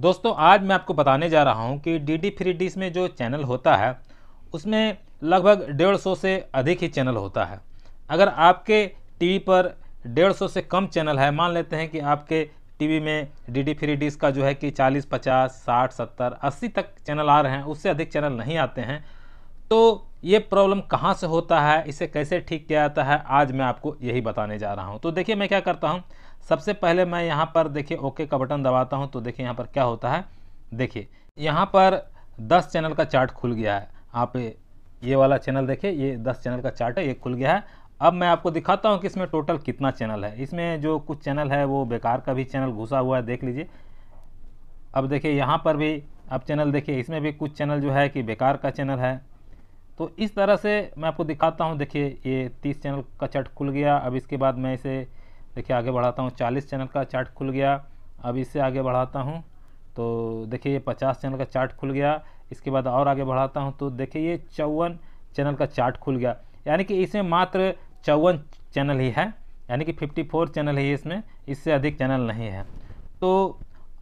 दोस्तों आज मैं आपको बताने जा रहा हूं कि डी डी फ्री डिश में जो चैनल होता है उसमें लगभग डेढ़ सौ से अधिक ही चैनल होता है अगर आपके टीवी पर डेढ़ सौ से कम चैनल है मान लेते हैं कि आपके टीवी में डी डी फ्री डिश का जो है कि चालीस पचास साठ सत्तर अस्सी तक चैनल आ रहे हैं उससे अधिक चैनल नहीं आते हैं तो ये प्रॉब्लम कहाँ से होता है इसे कैसे ठीक किया जाता है आज मैं आपको यही बताने जा रहा हूँ तो देखिए मैं क्या करता हूँ सबसे पहले मैं यहाँ पर देखिए ओके का बटन दबाता हूँ तो देखिए यहाँ पर क्या होता है देखिए यहाँ पर दस चैनल का चार्ट खुल गया है आप ये वाला चैनल देखिए ये दस चैनल का चार्ट है ये खुल गया है अब मैं आपको दिखाता हूँ कि इसमें टोटल कितना चैनल है इसमें जो कुछ चैनल है वो बेकार का भी चैनल घुसा हुआ है देख लीजिए अब देखिए यहाँ पर भी अब चैनल देखिए इसमें भी कुछ चैनल जो है कि बेकार का चैनल है तो इस तरह से मैं आपको दिखाता हूँ देखिए ये तीस चैनल का चार्ट खुल गया अब इसके बाद मैं इसे देखिए आगे बढ़ाता हूँ चालीस चैनल का चार्ट खुल गया अब इसे आगे बढ़ाता हूँ तो देखिए ये पचास चैनल का चार्ट खुल गया इसके बाद और आगे बढ़ाता हूँ तो देखिए ये चौवन चैनल का चार्ट खुल गया यानी कि इसमें मात्र चौवन चैनल ही है यानी कि फिफ्टी फोर चैनल ही इसमें इससे अधिक चैनल नहीं है तो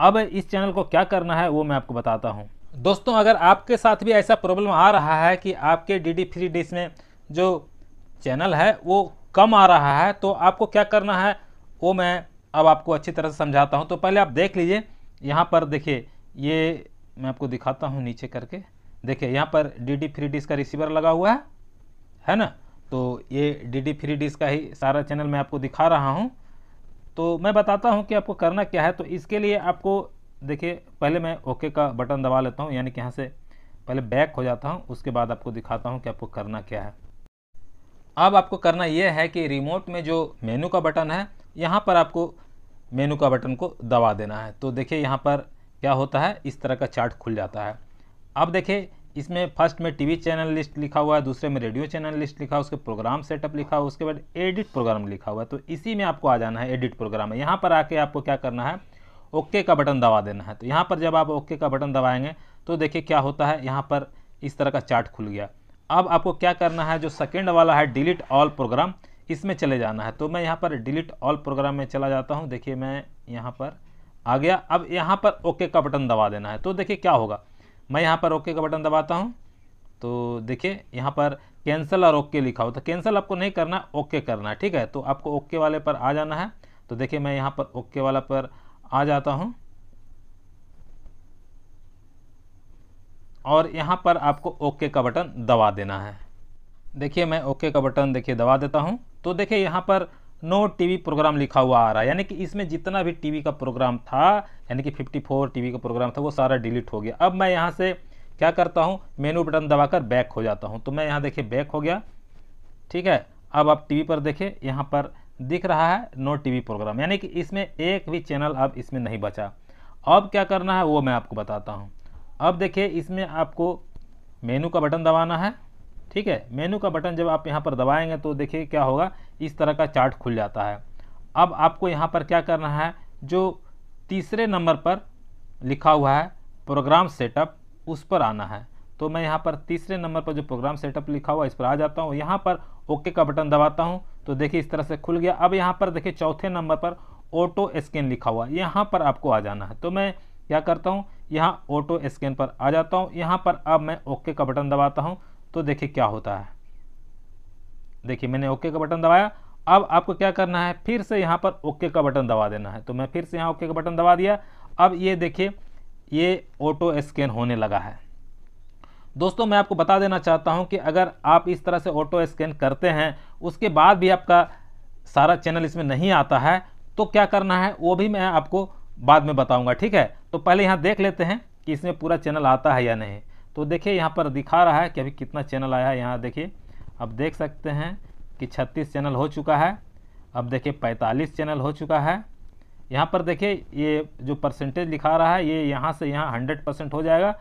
अब इस चैनल को क्या करना है वो मैं आपको बताता हूँ दोस्तों अगर आपके साथ भी ऐसा प्रॉब्लम आ रहा है कि आपके डी डी फ्री डिश में जो चैनल है वो कम आ रहा है तो आपको क्या करना है वो मैं अब आपको अच्छी तरह से समझाता हूँ तो पहले आप देख लीजिए यहाँ पर देखिए ये मैं आपको दिखाता हूँ नीचे करके देखिए यहाँ पर डी डी फ्री डिश का रिसीवर लगा हुआ है है ना तो ये डी डी फ्री डिश का ही सारा चैनल मैं आपको दिखा रहा हूँ तो मैं बताता हूँ कि आपको करना क्या है तो इसके लिए आपको देखिए पहले मैं ओके का बटन दबा लेता हूँ यानी कि यहाँ से पहले बैक हो जाता हूँ उसके बाद आपको दिखाता हूँ कि आपको करना क्या है अब आपको करना यह है कि रिमोट में जो मेनू का बटन है यहाँ पर आपको मेनू का बटन को दबा देना है तो देखिए यहाँ पर क्या होता है इस तरह का चार्ट खुल जाता है अब देखिए इसमें फर्स्ट में टीवी चैनल लिस्ट लिखा हुआ है दूसरे में रेडियो चैनल लिस्ट लिखा है उसके प्रोग्राम सेटअप लिखा हुआ उसके बाद एडिट प्रोग्राम लिखा हुआ है तो इसी में आपको आ जाना है एडिट प्रोग्राम में यहाँ पर आके आपको क्या करना है ओके का बटन दबा देना है तो यहाँ पर जब आप ओके का बटन दबाएंगे तो देखिए क्या होता है यहाँ पर इस तरह का चार्ट खुल गया अब आपको क्या करना है जो सेकेंड वाला है डिलीट ऑल प्रोग्राम इसमें चले जाना है तो मैं यहाँ पर डिलीट ऑल प्रोग्राम में चला जाता हूँ देखिए मैं यहाँ पर आ गया अब यहाँ पर ओके का बटन दबा देना है तो देखिए क्या होगा मैं यहाँ पर ओके का बटन दबाता हूँ तो देखिए यहाँ पर कैंसिल और ओके लिखा हो तो कैंसिल आपको नहीं करना ओके करना है ठीक है तो आपको ओके वाले पर आ जाना है तो देखिए मैं यहाँ पर ओके वाला पर आ जाता हूँ और यहाँ पर आपको ओके का बटन दबा देना है देखिए मैं ओके का बटन देखिए दबा देता हूँ तो देखिए यहाँ पर नो टीवी प्रोग्राम लिखा हुआ आ रहा है यानी कि इसमें जितना भी टीवी का प्रोग्राम था यानी कि 54 टीवी का प्रोग्राम था वो सारा डिलीट हो गया अब मैं यहाँ से क्या करता हूँ मेनू बटन दबाकर बैक हो जाता हूँ तो मैं यहाँ देखिए बैक हो गया ठीक है अब आप टीवी पर देखिए यहाँ पर दिख रहा है नो टीवी प्रोग्राम यानी कि इसमें एक भी चैनल अब इसमें नहीं बचा अब क्या करना है वो मैं आपको बताता हूँ अब देखिए इसमें आपको मेनू का बटन दबाना है ठीक है मेनू का बटन जब आप यहाँ पर दबाएंगे तो देखिए क्या होगा इस तरह का चार्ट खुल जाता है अब आपको यहाँ पर क्या करना है जो तीसरे नंबर पर लिखा हुआ है प्रोग्राम सेटअप उस पर आना है तो मैं यहाँ पर तीसरे नंबर पर जो प्रोग्राम सेटअप लिखा हुआ है इस पर आ जाता हूँ यहाँ पर ओके का बटन दबाता हूँ तो देखिए इस तरह से खुल गया अब यहाँ पर देखिए चौथे नंबर पर ऑटो स्कैन लिखा हुआ यहाँ पर आपको आ जाना है तो मैं क्या करता हूँ यहाँ ऑटो स्कैन पर आ जाता हूँ यहाँ पर अब मैं ओके का बटन दबाता हूँ तो देखिए क्या होता है देखिए मैंने ओके का बटन दबाया अब आपको क्या करना है फिर से यहाँ पर ओके का बटन दबा देना है तो मैं फिर से यहाँ ओके का बटन दबा दिया अब ये देखिए ये ऑटो स्कैन होने लगा है दोस्तों मैं आपको बता देना चाहता हूं कि अगर आप इस तरह से ऑटो स्कैन करते हैं उसके बाद भी आपका सारा चैनल इसमें नहीं आता है तो क्या करना है वो भी मैं आपको बाद में बताऊंगा ठीक है तो पहले यहाँ देख लेते हैं कि इसमें पूरा चैनल आता है या नहीं तो देखिए यहाँ पर दिखा रहा है कि अभी कितना चैनल आया है यहाँ देखिए अब देख सकते हैं कि छत्तीस चैनल हो चुका है अब देखिए पैंतालीस चैनल हो चुका है यहाँ पर देखिए ये जो परसेंटेज लिखा रहा है ये यहाँ से यहाँ हंड्रेड परसेंट हो जाएगा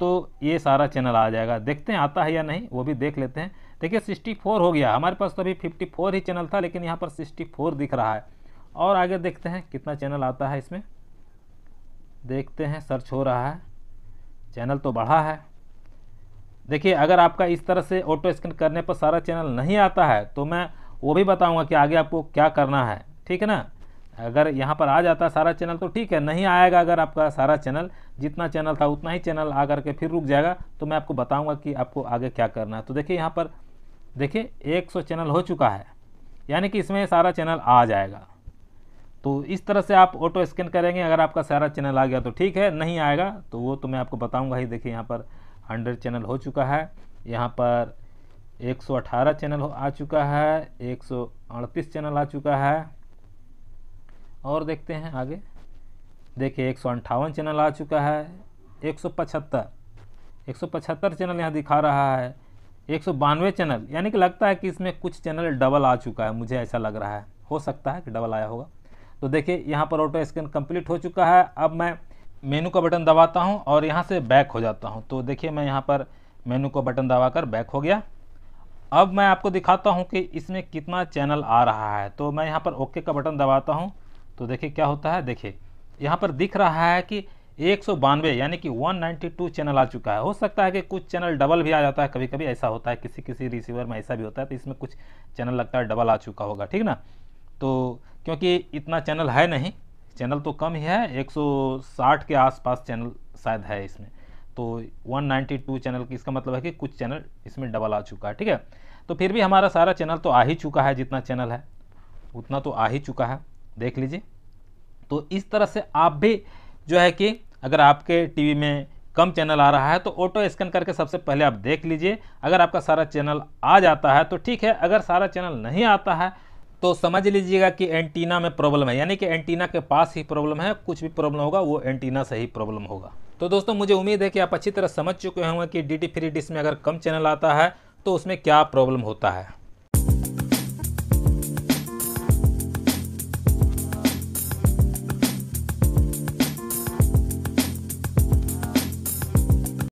तो ये सारा चैनल आ जाएगा देखते हैं आता है या नहीं वो भी देख लेते हैं देखिए सिक्सटी फोर हो गया हमारे पास तो अभी फिफ्टी फोर ही चैनल था लेकिन यहाँ पर सिक्सटी फोर दिख रहा है और आगे देखते हैं कितना चैनल आता है इसमें देखते हैं सर्च हो रहा है चैनल तो बढ़ा है देखिए अगर आपका इस तरह से ऑटो स्कैन करने पर सारा चैनल नहीं आता है तो मैं वो भी बताऊँगा कि आगे आपको क्या करना है ठीक है ना अगर यहाँ पर आ जाता सारा चैनल तो ठीक है नहीं आएगा अगर आपका सारा चैनल जितना चैनल था उतना ही चैनल आ करके फिर रुक जाएगा तो मैं आपको बताऊँगा कि आपको आगे क्या करना है तो देखिए यहाँ पर देखिए एक चैनल हो चुका है यानी कि इसमें सारा चैनल आ जाएगा तो इस तरह से आप ऑटो स्कैन करेंगे अगर आपका सारा चैनल आ गया तो ठीक है नहीं आएगा तो वो तो मैं आपको बताऊँगा ही देखिए यहाँ पर हंड्रेड चैनल हो चुका है यहाँ पर 118 चैनल आ चुका है एक चैनल आ चुका है और देखते हैं आगे देखिए एक चैनल आ चुका है एक सौ पचहत्तर एक सौ पचहत्तर चैनल यहाँ दिखा रहा है एक सौ बानवे चैनल यानी कि लगता है कि इसमें कुछ चैनल डबल आ चुका है मुझे ऐसा लग रहा है हो सकता है कि डबल आया होगा तो देखिए यहाँ पर ऑटो स्कैन कंप्लीट हो चुका है अब मैं मेनू का बटन दबाता हूँ और यहाँ से बैक हो जाता हूँ तो देखिए मैं यहाँ पर मेनू का बटन दबा कर बैक हो गया अब मैं आपको दिखाता हूँ कि इसमें कितना चैनल आ रहा है तो मैं यहाँ पर ओके का बटन दबाता हूँ तो देखिए क्या होता है देखिए यहाँ पर दिख रहा है कि एक सौ बानवे यानी कि 192 चैनल आ चुका है हो सकता है कि कुछ चैनल डबल भी आ जाता है कभी कभी ऐसा होता है किसी किसी रिसीवर में ऐसा भी होता है तो इसमें कुछ चैनल लगता है डबल आ चुका होगा ठीक ना तो क्योंकि इतना चैनल है नहीं चैनल तो कम ही है 160 के आसपास चैनल शायद है इसमें तो 192 चैनल की इसका मतलब है कि कुछ चैनल इसमें डबल आ चुका है ठीक है तो फिर भी हमारा सारा चैनल तो आ ही चुका है जितना चैनल है उतना तो आ ही चुका है देख लीजिए तो इस तरह से आप भी जो है कि अगर आपके टीवी में कम चैनल आ रहा है तो ऑटो स्कैन करके सबसे पहले आप देख लीजिए अगर आपका सारा चैनल आ जाता है तो ठीक है अगर सारा चैनल नहीं आता है तो समझ लीजिएगा कि एंटीना में प्रॉब्लम है यानी कि एंटीना के पास ही प्रॉब्लम है कुछ भी प्रॉब्लम होगा वो एंटीना से ही प्रॉब्लम होगा तो दोस्तों मुझे उम्मीद है कि आप अच्छी तरह समझ चुके होंगे कि डी टी फ्री डिश में अगर कम चैनल आता है तो उसमें क्या प्रॉब्लम होता है